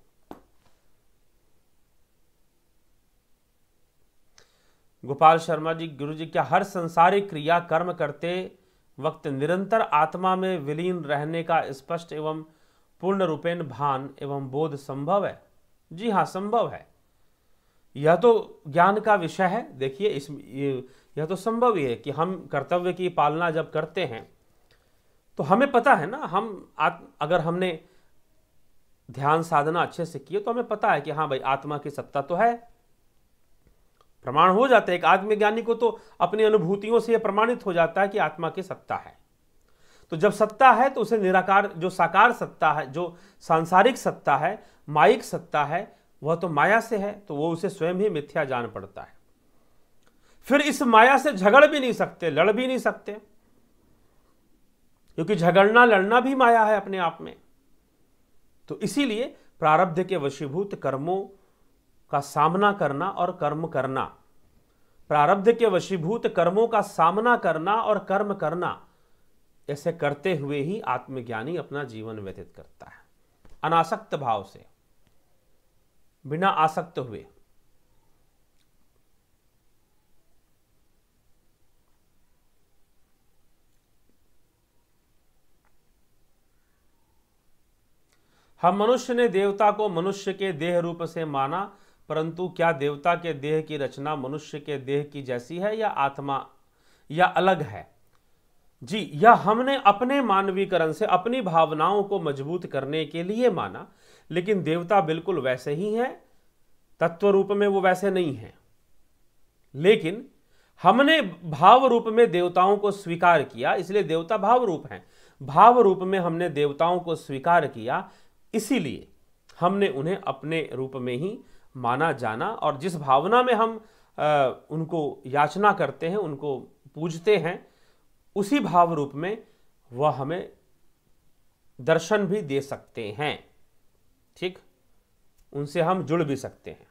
गोपाल शर्मा जी गुरु जी क्या हर संसारिक क्रिया कर्म करते वक्त निरंतर आत्मा में विलीन रहने का स्पष्ट एवं पूर्ण रूपेण भान एवं बोध संभव है जी हाँ संभव है यह तो ज्ञान का विषय है देखिए इस यह तो संभव ही है कि हम कर्तव्य की पालना जब करते हैं तो हमें पता है ना हम अगर हमने ध्यान साधना अच्छे से किए तो हमें पता है कि हाँ भाई आत्मा की सत्ता तो है प्रमाण हो जाता है एक आत्मज्ञानी को तो अपनी अनुभूतियों से यह प्रमाणित हो जाता है कि आत्मा की सत्ता है तो जब सत्ता है तो उसे निराकार जो साकार सत्ता है जो सांसारिक सत्ता है माइक सत्ता है वह तो माया से है तो वो उसे स्वयं ही मिथ्या जान पड़ता है फिर इस माया से झगड़ भी नहीं सकते लड़ भी नहीं सकते क्योंकि झगड़ना लड़ना भी माया है अपने आप में तो इसीलिए प्रारब्ध के वशीभूत कर्मों का सामना करना और कर्म करना प्रारब्ध के वशीभूत कर्मों का सामना करना और कर्म करना ऐसे करते हुए ही आत्मज्ञानी अपना जीवन व्यतीत करता है अनासक्त भाव से बिना आसक्त हुए हम मनुष्य ने देवता को मनुष्य के देह रूप से माना परंतु क्या देवता के देह की रचना मनुष्य के देह की जैसी है या आत्मा या अलग है जी यह हमने अपने मानवीकरण से अपनी भावनाओं को मजबूत करने के लिए माना लेकिन देवता बिल्कुल वैसे ही हैं तत्व रूप में वो वैसे नहीं हैं लेकिन हमने भाव रूप में देवताओं को स्वीकार किया इसलिए देवता भाव रूप हैं भाव रूप में हमने देवताओं को स्वीकार किया इसीलिए हमने उन्हें अपने रूप में ही माना जाना और जिस भावना में हम आ, उनको याचना करते हैं उनको पूजते हैं उसी भाव रूप में वह हमें दर्शन भी दे सकते हैं ठीक उनसे हम जुड़ भी सकते हैं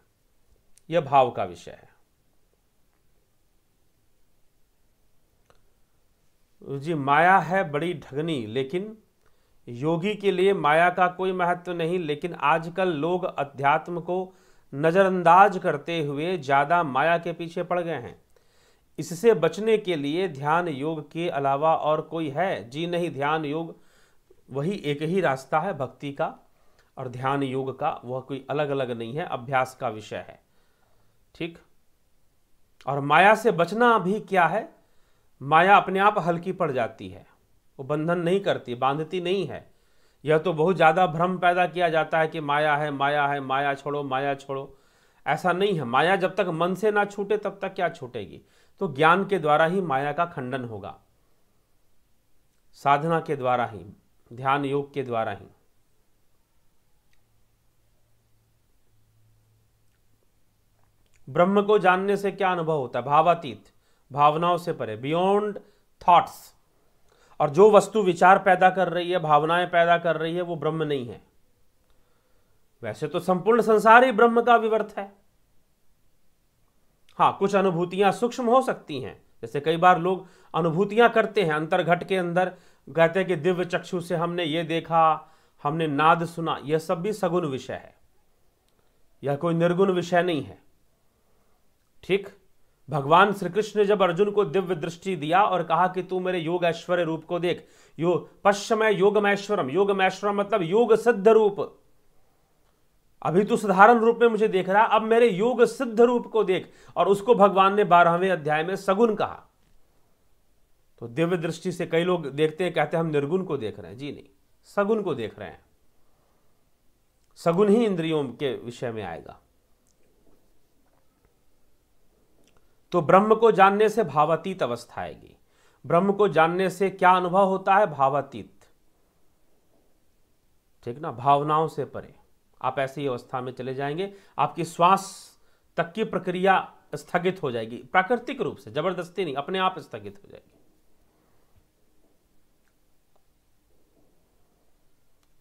यह भाव का विषय है जी माया है बड़ी ढगनी लेकिन योगी के लिए माया का कोई महत्व तो नहीं लेकिन आजकल लोग अध्यात्म को नज़रअंदाज करते हुए ज़्यादा माया के पीछे पड़ गए हैं इससे बचने के लिए ध्यान योग के अलावा और कोई है जी नहीं ध्यान योग वही एक ही रास्ता है भक्ति का और ध्यान योग का वह कोई अलग अलग नहीं है अभ्यास का विषय है ठीक और माया से बचना भी क्या है माया अपने आप हल्की पड़ जाती है वो बंधन नहीं करती बांधती नहीं है यह तो बहुत ज़्यादा भ्रम पैदा किया जाता है कि माया है माया है माया छोड़ो माया छोड़ो ऐसा नहीं है माया जब तक मन से ना छूटे तब तक क्या छूटेगी तो ज्ञान के द्वारा ही माया का खंडन होगा साधना के द्वारा ही ध्यान योग के द्वारा ही ब्रह्म को जानने से क्या अनुभव होता है भावातीत भावनाओं से परे बियॉन्ड थॉट्स और जो वस्तु विचार पैदा कर रही है भावनाएं पैदा कर रही है वो ब्रह्म नहीं है वैसे तो संपूर्ण संसार ही ब्रह्म का विवर्त है हाँ कुछ अनुभूतियाँ सूक्ष्म हो सकती हैं जैसे कई बार लोग अनुभूतियाँ करते हैं अंतर्घट के अंदर कहते हैं कि दिव्य चक्षु से हमने ये देखा हमने नाद सुना यह सब भी सगुण विषय है यह कोई निर्गुण विषय नहीं है ठीक भगवान श्री कृष्ण ने जब अर्जुन को दिव्य दृष्टि दिया और कहा कि तू मेरे योग ऐश्वर्य रूप को देख यो मैश्वरम योग मैश्वरम मतलब योग सिद्ध रूप अभी तो साधारण रूप में मुझे देख रहा अब मेरे योग सिद्ध रूप को देख और उसको भगवान ने बारहवें अध्याय में सगुन कहा तो दिव्य दृष्टि से कई लोग देखते हैं कहते हैं हम निर्गुण को देख रहे हैं जी नहीं सगुन को देख रहे हैं सगुन ही इंद्रियों के विषय में आएगा तो ब्रह्म को जानने से भावातीत अवस्था आएगी ब्रह्म को जानने से क्या अनुभव होता है भावातीत ठीक ना भावनाओं से परे आप ऐसी अवस्था में चले जाएंगे आपकी श्वास तक की प्रक्रिया स्थगित हो जाएगी प्राकृतिक रूप से जबरदस्ती नहीं अपने आप स्थगित हो जाएगी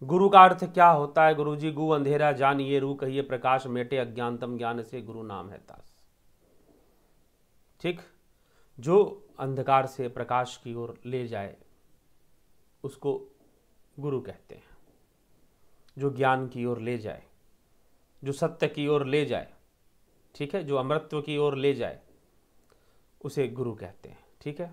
गुरु का अर्थ क्या होता है गुरु जी गु अंधेरा जानिए रू कहिए प्रकाश मेटे अज्ञानतम ज्ञान से गुरु नाम है तास ठीक जो अंधकार से प्रकाश की ओर ले जाए उसको गुरु कहते हैं जो ज्ञान की ओर ले जाए जो सत्य की ओर ले जाए ठीक है जो अमृतत्व की ओर ले जाए उसे गुरु कहते हैं ठीक है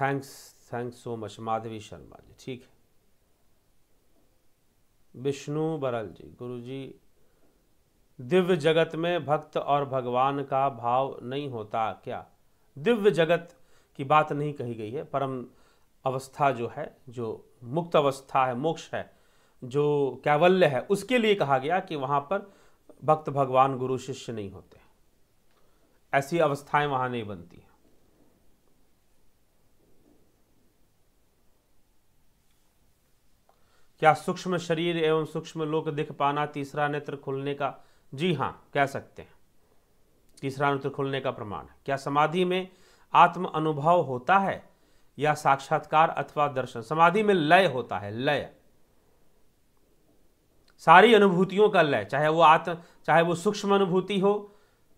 thanks thanks so much Madhavi Sharma ji ठीक है विष्णु बरल जी गुरु जी दिव्य जगत में भक्त और भगवान का भाव नहीं होता क्या दिव्य जगत की बात नहीं कही गई है परम अवस्था जो है जो मुक्त अवस्था है मोक्ष है जो कैवल्य है उसके लिए कहा गया कि वहाँ पर भक्त भगवान गुरु शिष्य नहीं होते ऐसी अवस्थाएं वहां नहीं बनती हैं क्या सूक्ष्म शरीर एवं सूक्ष्म लोक दिख पाना तीसरा नेत्र खुलने का जी हां कह सकते हैं तीसरा नेत्र खुलने का प्रमाण है क्या समाधि में आत्म अनुभव होता है या साक्षात्कार अथवा दर्शन समाधि में लय होता है लय सारी अनुभूतियों का लय चाहे वो आत्म चाहे वो सूक्ष्म अनुभूति हो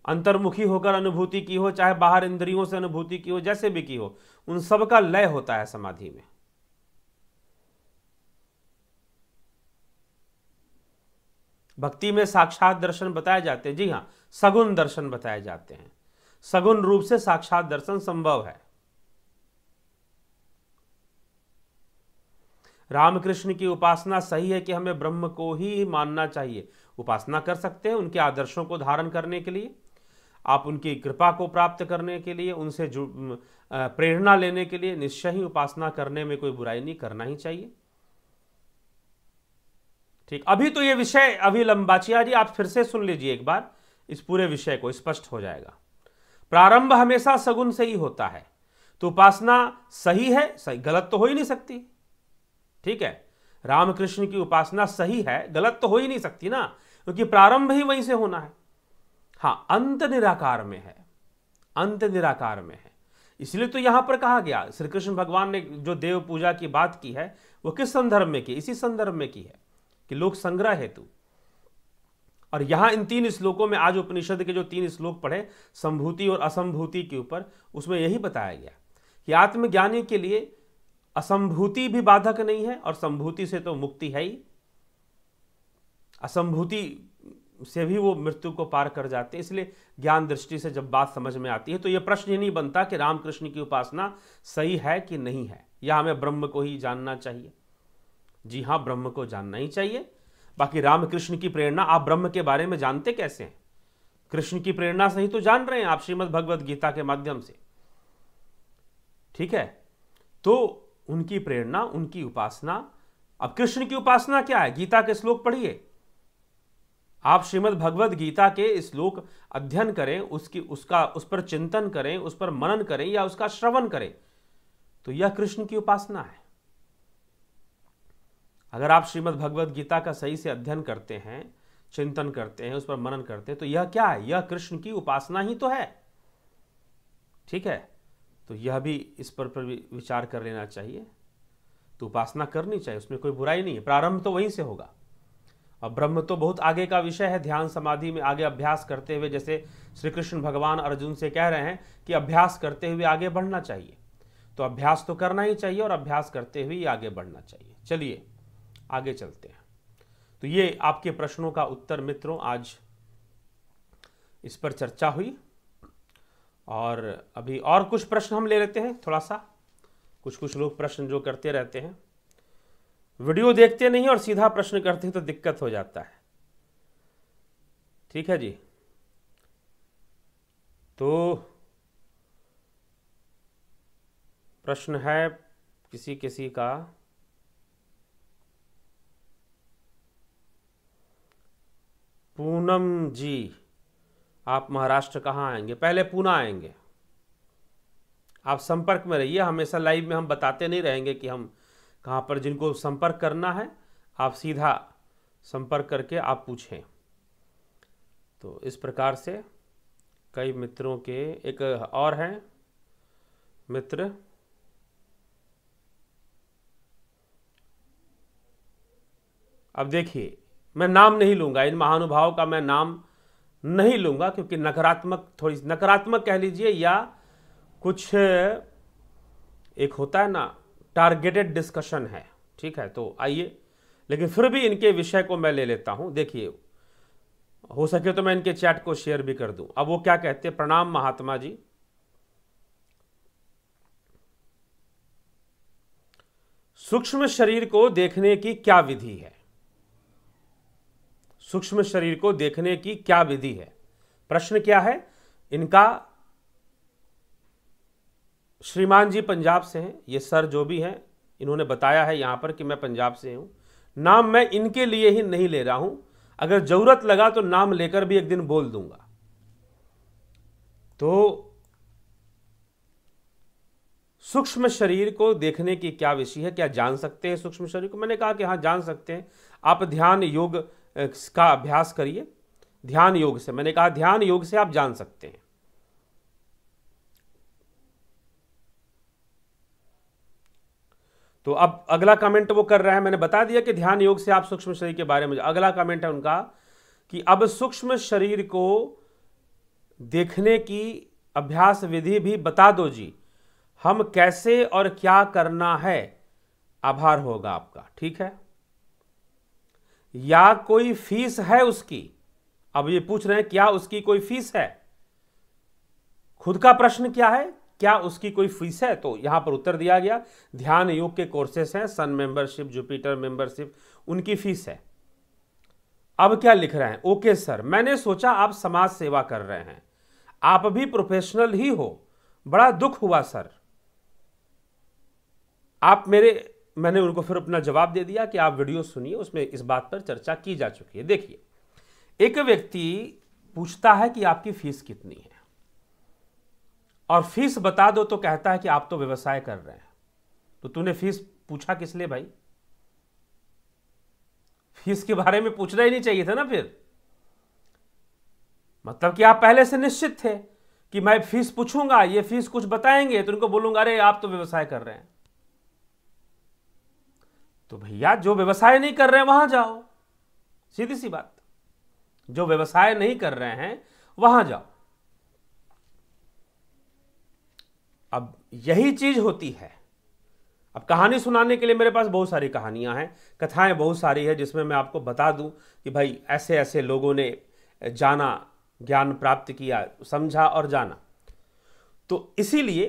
अंतर्मुखी होकर अनुभूति की हो चाहे बाहर इंद्रियों से अनुभूति की हो जैसे भी की हो उन सब का लय होता है समाधि में भक्ति में साक्षात दर्शन बताए जाते हैं जी हाँ सगुण दर्शन बताए जाते हैं सगुण रूप से साक्षात दर्शन संभव है रामकृष्ण की उपासना सही है कि हमें ब्रह्म को ही मानना चाहिए उपासना कर सकते हैं उनके आदर्शों को धारण करने के लिए आप उनकी कृपा को प्राप्त करने के लिए उनसे प्रेरणा लेने के लिए निश्चय ही उपासना करने में कोई बुराई नहीं करना ही चाहिए ठीक अभी तो ये विषय अभी लंबाचिया जी आप फिर से सुन लीजिए एक बार इस पूरे विषय को स्पष्ट हो जाएगा प्रारंभ हमेशा सगुन से ही होता है तो उपासना सही है सही गलत तो हो ही नहीं सकती ठीक है रामकृष्ण की उपासना सही है गलत तो हो ही नहीं सकती ना क्योंकि प्रारंभ ही वहीं से होना है हाँ अंत निराकार में है अंत निराकार में है इसलिए तो यहां पर कहा गया श्री कृष्ण भगवान ने जो देव पूजा की बात की है वो किस संदर्भ में की इसी संदर्भ में की है कि लोक संग्रह हेतु और यहां इन तीन श्लोकों में आज उपनिषद के जो तीन श्लोक पढ़े संभूति और असंभूति के ऊपर उसमें यही बताया गया कि आत्मज्ञानी के लिए असंभूति भी बाधक नहीं है और संभूति से तो मुक्ति है ही असंभूति से भी वो मृत्यु को पार कर जाते हैं इसलिए ज्ञान दृष्टि से जब बात समझ में आती है तो ये प्रश्न ही नहीं बनता कि रामकृष्ण की उपासना सही है कि नहीं है या हमें ब्रह्म को ही जानना चाहिए जी हाँ ब्रह्म को जानना ही चाहिए बाकी रामकृष्ण की प्रेरणा आप ब्रह्म के बारे में जानते कैसे हैं कृष्ण की प्रेरणा से ही तो जान रहे हैं आप श्रीमद भगवद गीता के माध्यम से ठीक है तो उनकी प्रेरणा उनकी उपासना अब कृष्ण की उपासना क्या है गीता के श्लोक पढ़िए आप श्रीमद भगवद गीता के श्लोक अध्ययन करें उसकी उसका उस पर चिंतन करें उस पर मनन करें या उसका श्रवण करें तो यह कृष्ण की उपासना है अगर आप श्रीमद् भगवद गीता का सही से अध्ययन करते हैं चिंतन करते हैं उस पर मनन करते हैं तो यह क्या है यह कृष्ण की उपासना ही तो है ठीक है तो यह भी इस पर, पर विचार कर लेना चाहिए तो उपासना करनी चाहिए उसमें कोई बुराई नहीं है प्रारंभ तो वहीं से होगा और ब्रह्म तो बहुत आगे का विषय है ध्यान समाधि में आगे अभ्यास करते हुए जैसे श्री कृष्ण भगवान अर्जुन से कह रहे हैं कि अभ्यास करते हुए आगे बढ़ना चाहिए तो अभ्यास तो करना ही चाहिए और अभ्यास करते हुए आगे बढ़ना चाहिए चलिए आगे चलते हैं तो ये आपके प्रश्नों का उत्तर मित्रों आज इस पर चर्चा हुई और अभी और कुछ प्रश्न हम ले लेते हैं थोड़ा सा कुछ कुछ लोग प्रश्न जो करते रहते हैं वीडियो देखते नहीं और सीधा प्रश्न करते हैं तो दिक्कत हो जाता है ठीक है जी तो प्रश्न है किसी किसी का पूनम जी आप महाराष्ट्र कहाँ आएंगे पहले पूना आएंगे आप संपर्क में रहिए हमेशा लाइव में हम बताते नहीं रहेंगे कि हम कहाँ पर जिनको संपर्क करना है आप सीधा संपर्क करके आप पूछें तो इस प्रकार से कई मित्रों के एक और हैं मित्र अब देखिए मैं नाम नहीं लूंगा इन महानुभाव का मैं नाम नहीं लूंगा क्योंकि नकारात्मक थोड़ी नकारात्मक कह लीजिए या कुछ एक होता है ना टारगेटेड डिस्कशन है ठीक है तो आइए लेकिन फिर भी इनके विषय को मैं ले लेता हूं देखिए हो सके तो मैं इनके चैट को शेयर भी कर दूं अब वो क्या कहते हैं प्रणाम महात्मा जी सूक्ष्म शरीर को देखने की क्या विधि है सूक्ष्म शरीर को देखने की क्या विधि है प्रश्न क्या है इनका श्रीमान जी पंजाब से हैं ये सर जो भी हैं इन्होंने बताया है यहाँ पर कि मैं पंजाब से हूँ नाम मैं इनके लिए ही नहीं ले रहा हूँ अगर ज़रूरत लगा तो नाम लेकर भी एक दिन बोल दूंगा तो सूक्ष्म शरीर को देखने की क्या विषय है क्या जान सकते हैं सूक्ष्म शरीर को मैंने कहा कि हाँ जान सकते हैं आप ध्यान योग का अभ्यास करिए ध्यान योग से मैंने कहा ध्यान योग से आप जान सकते हैं तो अब अगला कमेंट वो कर रहा है मैंने बता दिया कि ध्यान योग से आप सूक्ष्म शरीर के बारे में अगला कमेंट है उनका कि अब सूक्ष्म शरीर को देखने की अभ्यास विधि भी बता दो जी हम कैसे और क्या करना है आभार होगा आपका ठीक है या कोई फीस है उसकी अब ये पूछ रहे हैं क्या उसकी कोई फीस है खुद का प्रश्न क्या है क्या उसकी कोई फीस है तो यहां पर उत्तर दिया गया ध्यान योग के कोर्सेस हैं सन मेंबरशिप जुपिटर मेंबरशिप उनकी फीस है अब क्या लिख रहे हैं ओके सर मैंने सोचा आप समाज सेवा कर रहे हैं आप भी प्रोफेशनल ही हो बड़ा दुख हुआ सर आप मेरे मैंने उनको फिर अपना जवाब दे दिया कि आप वीडियो सुनिए उसमें इस बात पर चर्चा की जा चुकी है देखिए एक व्यक्ति पूछता है कि आपकी फीस कितनी है और फीस बता दो तो कहता है कि आप तो व्यवसाय कर रहे हैं तो तूने फीस पूछा किस लिए भाई फीस के बारे में पूछना ही नहीं चाहिए था ना फिर मतलब कि आप पहले से निश्चित थे कि मैं फीस पूछूंगा ये फीस कुछ बताएंगे तो उनको बोलूंगा अरे आप तो व्यवसाय कर रहे हैं तो भैया जो व्यवसाय नहीं कर रहे हैं वहां जाओ सीधी सी बात जो व्यवसाय नहीं कर रहे हैं वहां जाओ अब यही चीज होती है अब कहानी सुनाने के लिए मेरे पास बहुत सारी कहानियां हैं कथाएं बहुत सारी है जिसमें मैं आपको बता दूं कि भाई ऐसे ऐसे लोगों ने जाना ज्ञान प्राप्त किया समझा और जाना तो इसीलिए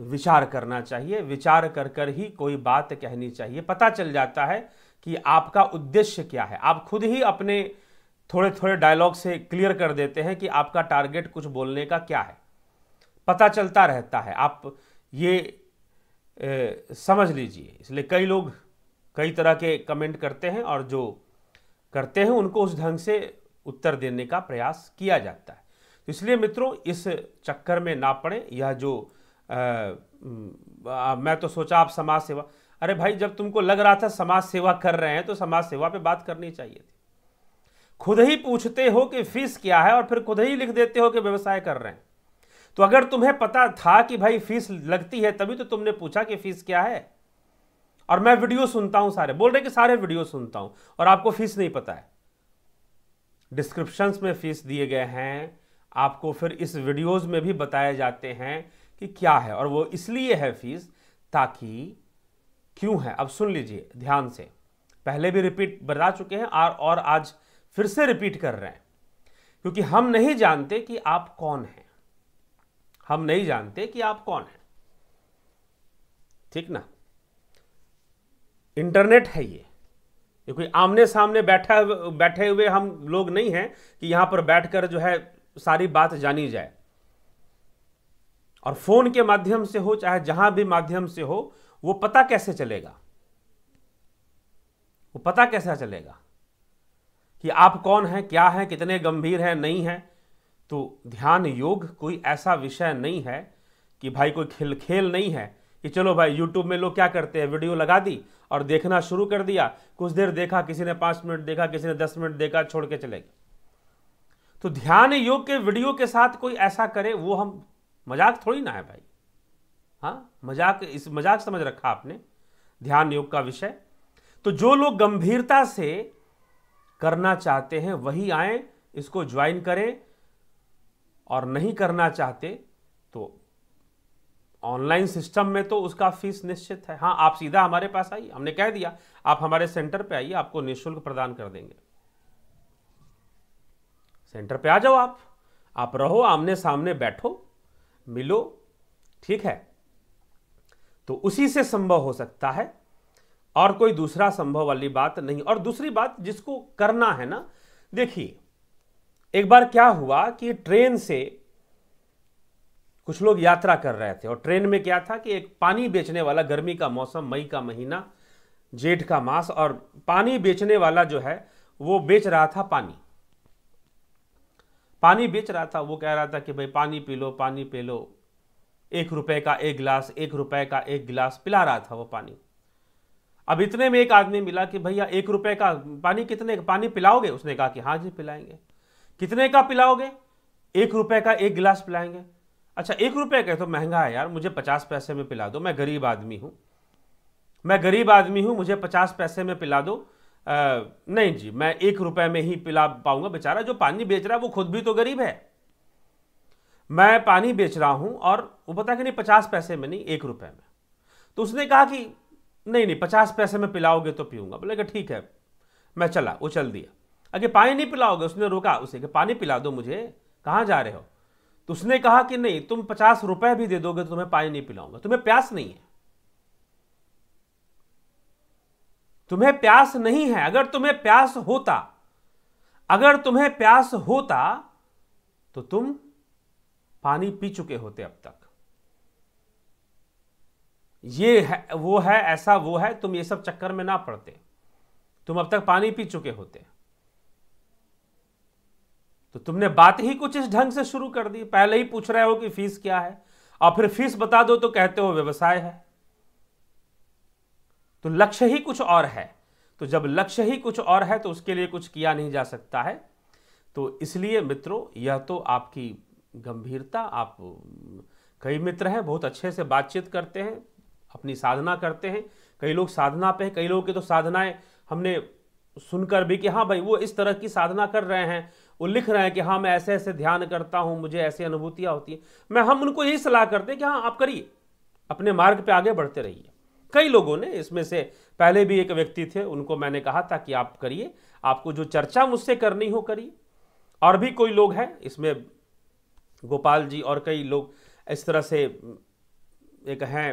विचार करना चाहिए विचार कर कर ही कोई बात कहनी चाहिए पता चल जाता है कि आपका उद्देश्य क्या है आप खुद ही अपने थोड़े थोड़े डायलॉग से क्लियर कर देते हैं कि आपका टारगेट कुछ बोलने का क्या है पता चलता रहता है आप ये ए, समझ लीजिए इसलिए कई लोग कई तरह के कमेंट करते हैं और जो करते हैं उनको उस ढंग से उत्तर देने का प्रयास किया जाता है इसलिए मित्रों इस चक्कर में ना पड़े यह जो आ, आ, मैं तो सोचा आप समाज सेवा अरे भाई जब तुमको लग रहा था समाज सेवा कर रहे हैं तो समाज सेवा पे बात करनी चाहिए थी खुद ही पूछते हो कि फीस क्या है और फिर खुद ही लिख देते हो कि व्यवसाय कर रहे हैं तो अगर तुम्हें पता था कि भाई फीस लगती है तभी तो तुमने पूछा कि फीस क्या है और मैं वीडियो सुनता हूं सारे बोल रहे कि सारे वीडियो सुनता हूं और आपको फीस नहीं पता है डिस्क्रिप्शंस में फीस दिए गए हैं आपको फिर इस वीडियोस में भी बताए जाते हैं कि क्या है और वो इसलिए है फीस ताकि क्यों है अब सुन लीजिए ध्यान से पहले भी रिपीट बता चुके हैं और आज फिर से रिपीट कर रहे हैं क्योंकि हम नहीं जानते कि आप कौन हैं हम नहीं जानते कि आप कौन हैं ठीक ना इंटरनेट है ये ये कोई आमने सामने बैठा बैठे हुए हम लोग नहीं हैं कि यहां पर बैठकर जो है सारी बात जानी जाए और फोन के माध्यम से हो चाहे जहां भी माध्यम से हो वो पता कैसे चलेगा वो पता कैसा चलेगा कि आप कौन हैं क्या हैं कितने गंभीर हैं नहीं हैं तो ध्यान योग कोई ऐसा विषय नहीं है कि भाई कोई खेल खेल नहीं है कि चलो भाई यूट्यूब में लोग क्या करते हैं वीडियो लगा दी और देखना शुरू कर दिया कुछ देर देखा किसी ने पाँच मिनट देखा किसी ने दस मिनट देखा छोड़ के चले गए तो ध्यान योग के वीडियो के साथ कोई ऐसा करे वो हम मजाक थोड़ी ना है भाई हाँ मजाक इस मजाक समझ रखा आपने ध्यान योग का विषय तो जो लोग गंभीरता से करना चाहते हैं वही आए इसको ज्वाइन करें और नहीं करना चाहते तो ऑनलाइन सिस्टम में तो उसका फीस निश्चित है हाँ आप सीधा हमारे पास आइए हमने कह दिया आप हमारे सेंटर पे आइए आपको निःशुल्क प्रदान कर देंगे सेंटर पे आ जाओ आप आप रहो आमने सामने बैठो मिलो ठीक है तो उसी से संभव हो सकता है और कोई दूसरा संभव वाली बात नहीं और दूसरी बात जिसको करना है ना देखिए एक बार क्या हुआ कि ट्रेन से कुछ लोग यात्रा कर रहे थे और ट्रेन में क्या था कि एक पानी बेचने वाला गर्मी का मौसम मई का महीना जेठ का मास और पानी बेचने वाला जो है वो बेच रहा था पानी पानी बेच रहा था वो कह रहा था कि भाई पानी पी लो पानी पी लो एक रुपए का एक गिलास एक रुपए का एक गिलास पिला रहा था वो पानी अब इतने में एक आदमी मिला कि भैया एक रुपए का पानी कितने का पानी पिलाओगे उसने कहा कि हाँ जी पिलाएंगे कितने का पिलाओगे एक रुपए का एक गिलास पिलाएंगे अच्छा एक रुपए का तो महंगा है यार मुझे पचास पैसे में पिला दो मैं गरीब आदमी हूँ मैं गरीब आदमी हूँ मुझे पचास पैसे में पिला दो आ, नहीं जी मैं एक रुपए में ही पिला पाऊंगा बेचारा जो पानी बेच रहा है वो खुद भी तो गरीब है मैं पानी बेच रहा हूं और वो पता कि नहीं पचास पैसे में नहीं एक रुपए में तो उसने कहा कि नहीं नहीं पचास पैसे में पिलाओगे तो पीऊंगा बोले कि ठीक है मैं चला वो चल दिया अगे पानी नहीं पिलाओगे उसने रोका उसे कि पानी पिला दो मुझे कहाँ जा रहे हो तो उसने कहा कि नहीं तुम पचास रुपये भी दे दोगे तो मैं पानी नहीं पिलाऊंगा तुम्हें प्यास नहीं है तुम्हें प्यास नहीं है अगर तुम्हें प्यास होता अगर तुम्हें प्यास होता तो तुम पानी पी चुके होते अब तक ये है वो है ऐसा वो है तुम ये सब चक्कर में ना पड़ते तुम अब तक पानी पी चुके होते तो तुमने बात ही कुछ इस ढंग से शुरू कर दी पहले ही पूछ रहे हो कि फीस क्या है और फिर फीस बता दो तो कहते हो व्यवसाय है तो लक्ष्य ही कुछ और है तो जब लक्ष्य ही कुछ और है तो उसके लिए कुछ किया नहीं जा सकता है तो इसलिए मित्रों यह तो आपकी गंभीरता आप कई मित्र हैं बहुत अच्छे से बातचीत करते हैं अपनी साधना करते हैं कई लोग साधना पे कई लोगों की तो साधनाएं हमने सुनकर भी कि हाँ भाई वो इस तरह की साधना कर रहे हैं वो लिख रहे हैं कि हाँ मैं ऐसे ऐसे ध्यान करता हूँ मुझे ऐसी अनुभूतियाँ होती हैं मैं हम उनको यही सलाह करते हैं कि हाँ आप करिए अपने मार्ग पर आगे बढ़ते रहिए कई लोगों ने इसमें से पहले भी एक व्यक्ति थे उनको मैंने कहा था कि आप करिए आपको जो चर्चा मुझसे करनी हो करिए और भी कोई लोग हैं इसमें गोपाल जी और कई लोग इस तरह से एक हैं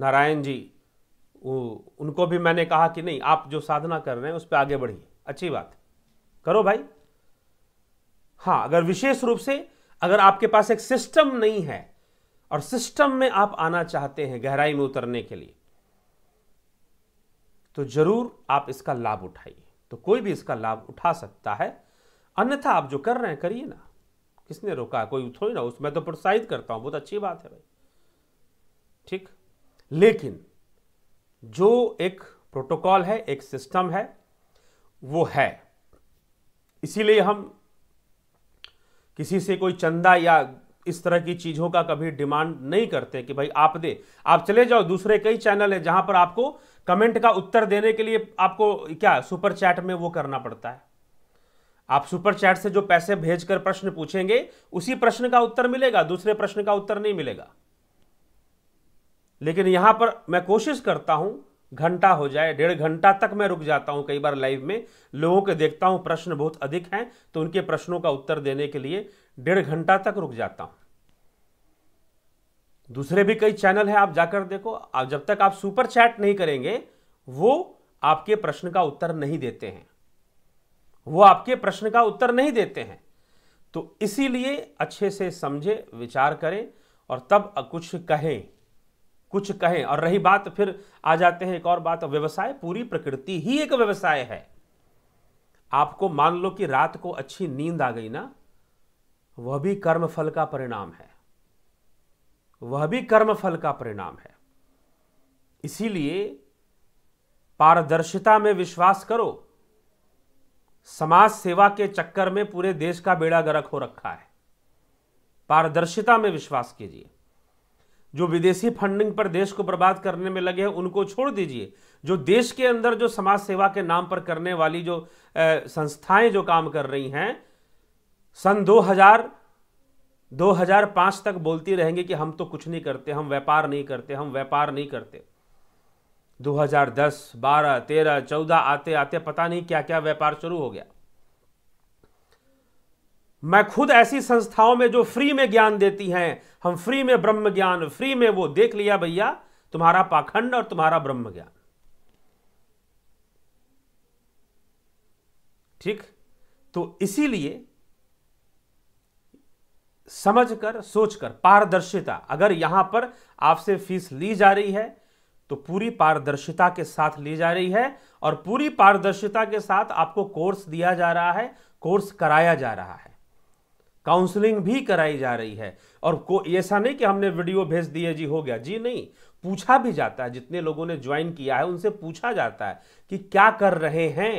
नारायण जी उनको भी मैंने कहा कि नहीं आप जो साधना कर रहे हैं उस पर आगे बढ़िए अच्छी बात करो भाई हाँ अगर विशेष रूप से अगर आपके पास एक सिस्टम नहीं है और सिस्टम में आप आना चाहते हैं गहराई में उतरने के लिए तो जरूर आप इसका लाभ उठाइए तो कोई भी इसका लाभ उठा सकता है अन्यथा आप जो कर रहे हैं करिए ना किसने रोका कोई थोड़ी ना उसमें तो प्रोत्साहित करता हूं बहुत अच्छी बात है भाई ठीक लेकिन जो एक प्रोटोकॉल है एक सिस्टम है वो है इसीलिए हम किसी से कोई चंदा या इस तरह की चीज़ों का कभी डिमांड नहीं करते कि भाई आप दे आप चले जाओ दूसरे कई चैनल है जहां पर आपको कमेंट का उत्तर देने के लिए आपको क्या सुपर चैट में वो करना पड़ता है आप सुपर चैट से जो पैसे भेजकर प्रश्न पूछेंगे उसी प्रश्न का उत्तर मिलेगा दूसरे प्रश्न का उत्तर नहीं मिलेगा लेकिन यहां पर मैं कोशिश करता हूं घंटा हो जाए डेढ़ घंटा तक मैं रुक जाता हूं कई बार लाइव में लोगों के देखता हूं प्रश्न बहुत अधिक हैं तो उनके प्रश्नों का उत्तर देने के लिए डेढ़ घंटा तक रुक जाता हूं दूसरे भी कई चैनल हैं आप जाकर देखो आप जब तक आप सुपर चैट नहीं करेंगे वो आपके प्रश्न का उत्तर नहीं देते हैं वो आपके प्रश्न का उत्तर नहीं देते हैं तो इसीलिए अच्छे से समझे विचार करें और तब कुछ कहें कुछ कहें और रही बात फिर आ जाते हैं एक और बात व्यवसाय पूरी प्रकृति ही एक व्यवसाय है आपको मान लो कि रात को अच्छी नींद आ गई ना वह भी कर्म फल का परिणाम है वह भी कर्म फल का परिणाम है इसीलिए पारदर्शिता में विश्वास करो समाज सेवा के चक्कर में पूरे देश का बेड़ा गरक हो रखा है पारदर्शिता में विश्वास कीजिए जो विदेशी फंडिंग पर देश को बर्बाद करने में लगे हैं उनको छोड़ दीजिए जो देश के अंदर जो समाज सेवा के नाम पर करने वाली जो संस्थाएं जो काम कर रही हैं सन 2000 2005 तक बोलती रहेंगे कि हम तो कुछ नहीं करते हम व्यापार नहीं करते हम व्यापार नहीं करते 2010 12 13 14 आते आते पता नहीं क्या क्या व्यापार शुरू हो गया मैं खुद ऐसी संस्थाओं में जो फ्री में ज्ञान देती हैं हम फ्री में ब्रह्म ज्ञान फ्री में वो देख लिया भैया तुम्हारा पाखंड और तुम्हारा ब्रह्म ज्ञान ठीक तो इसीलिए समझकर सोचकर पारदर्शिता अगर यहां पर आपसे फीस ली जा रही है तो पूरी पारदर्शिता के साथ ली जा रही है और पूरी पारदर्शिता के साथ आपको कोर्स दिया जा रहा है कोर्स कराया जा रहा है काउंसलिंग भी कराई जा रही है और को ऐसा नहीं कि हमने वीडियो भेज दिए जी हो गया जी नहीं पूछा भी जाता है जितने लोगों ने ज्वाइन किया है उनसे पूछा जाता है कि क्या कर रहे हैं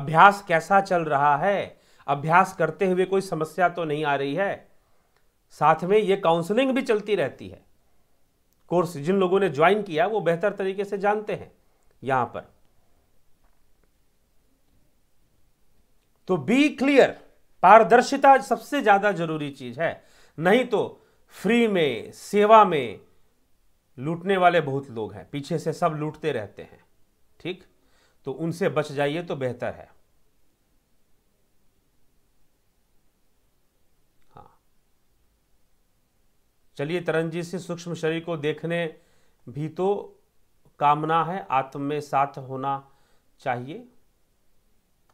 अभ्यास कैसा चल रहा है अभ्यास करते हुए कोई समस्या तो नहीं आ रही है साथ में ये काउंसलिंग भी चलती रहती है कोर्स जिन लोगों ने ज्वाइन किया वो बेहतर तरीके से जानते हैं यहां पर तो बी क्लियर पारदर्शिता सबसे ज्यादा जरूरी चीज है नहीं तो फ्री में सेवा में लूटने वाले बहुत लोग हैं पीछे से सब लूटते रहते हैं ठीक तो उनसे बच जाइए तो बेहतर है चलिए तरंजी से सूक्ष्म शरीर को देखने भी तो कामना है आत्म में साथ होना चाहिए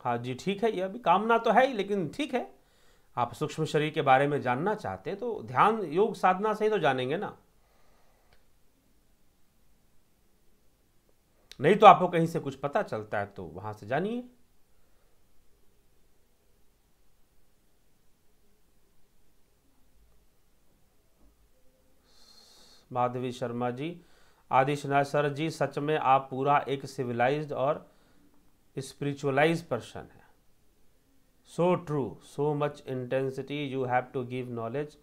हाँ जी ठीक है यह भी कामना तो है ही लेकिन ठीक है आप सूक्ष्म शरीर के बारे में जानना चाहते हैं तो ध्यान योग साधना से ही तो जानेंगे ना नहीं तो आपको कहीं से कुछ पता चलता है तो वहां से जानिए माधवी शर्मा जी आदिशनाथ सर जी सच में आप पूरा एक सिविलाइज्ड और स्पिरिचुअलाइज पर्सन है so true so much intensity you have to give knowledge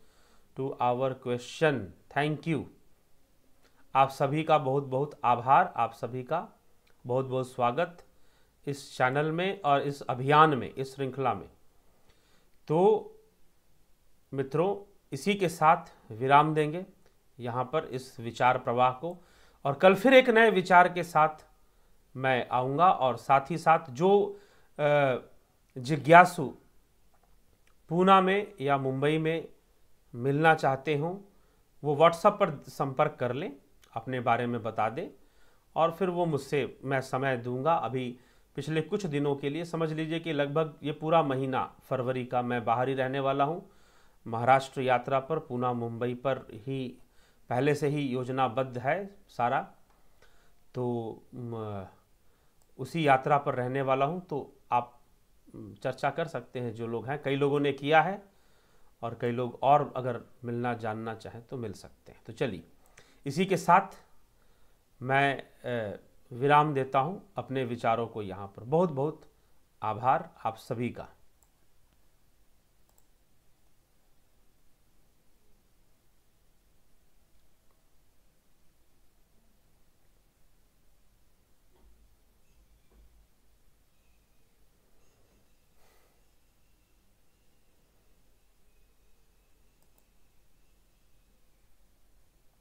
to our question thank you आप सभी का बहुत बहुत आभार आप सभी का बहुत बहुत स्वागत इस चैनल में और इस अभियान में इस श्रृंखला में तो मित्रों इसी के साथ विराम देंगे यहाँ पर इस विचार प्रवाह को और कल फिर एक नए विचार के साथ मैं आऊँगा और साथ ही साथ जो जिज्ञासु पूना में या मुंबई में मिलना चाहते हों वो व्हाट्सएप पर संपर्क कर लें अपने बारे में बता दें और फिर वो मुझसे मैं समय दूंगा अभी पिछले कुछ दिनों के लिए समझ लीजिए कि लगभग ये पूरा महीना फरवरी का मैं बाहर ही रहने वाला हूँ महाराष्ट्र यात्रा पर पूना मुंबई पर ही पहले से ही योजनाबद्ध है सारा तो उसी यात्रा पर रहने वाला हूँ तो आप चर्चा कर सकते हैं जो लोग हैं कई लोगों ने किया है और कई लोग और अगर मिलना जानना चाहें तो मिल सकते हैं तो चलिए इसी के साथ मैं विराम देता हूँ अपने विचारों को यहाँ पर बहुत बहुत आभार आप सभी का